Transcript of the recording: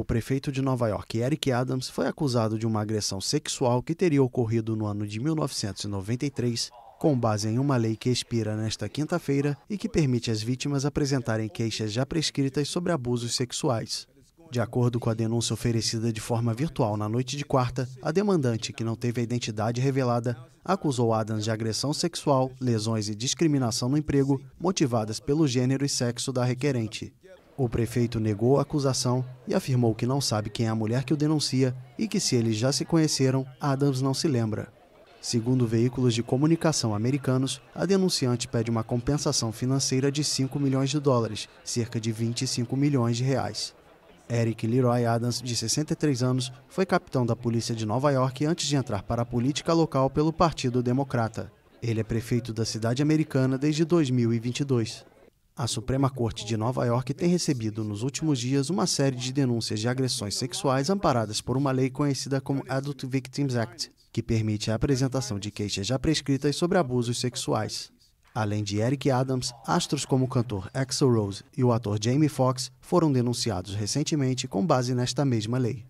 O prefeito de Nova York, Eric Adams, foi acusado de uma agressão sexual que teria ocorrido no ano de 1993, com base em uma lei que expira nesta quinta-feira e que permite às vítimas apresentarem queixas já prescritas sobre abusos sexuais. De acordo com a denúncia oferecida de forma virtual na noite de quarta, a demandante, que não teve a identidade revelada, acusou Adams de agressão sexual, lesões e discriminação no emprego, motivadas pelo gênero e sexo da requerente. O prefeito negou a acusação e afirmou que não sabe quem é a mulher que o denuncia e que se eles já se conheceram, Adams não se lembra. Segundo veículos de comunicação americanos, a denunciante pede uma compensação financeira de 5 milhões de dólares, cerca de 25 milhões de reais. Eric Leroy Adams, de 63 anos, foi capitão da polícia de Nova York antes de entrar para a política local pelo Partido Democrata. Ele é prefeito da cidade americana desde 2022. A Suprema Corte de Nova York tem recebido nos últimos dias uma série de denúncias de agressões sexuais amparadas por uma lei conhecida como Adult Victims Act, que permite a apresentação de queixas já prescritas sobre abusos sexuais. Além de Eric Adams, astros como o cantor Axl Rose e o ator Jamie Foxx foram denunciados recentemente com base nesta mesma lei.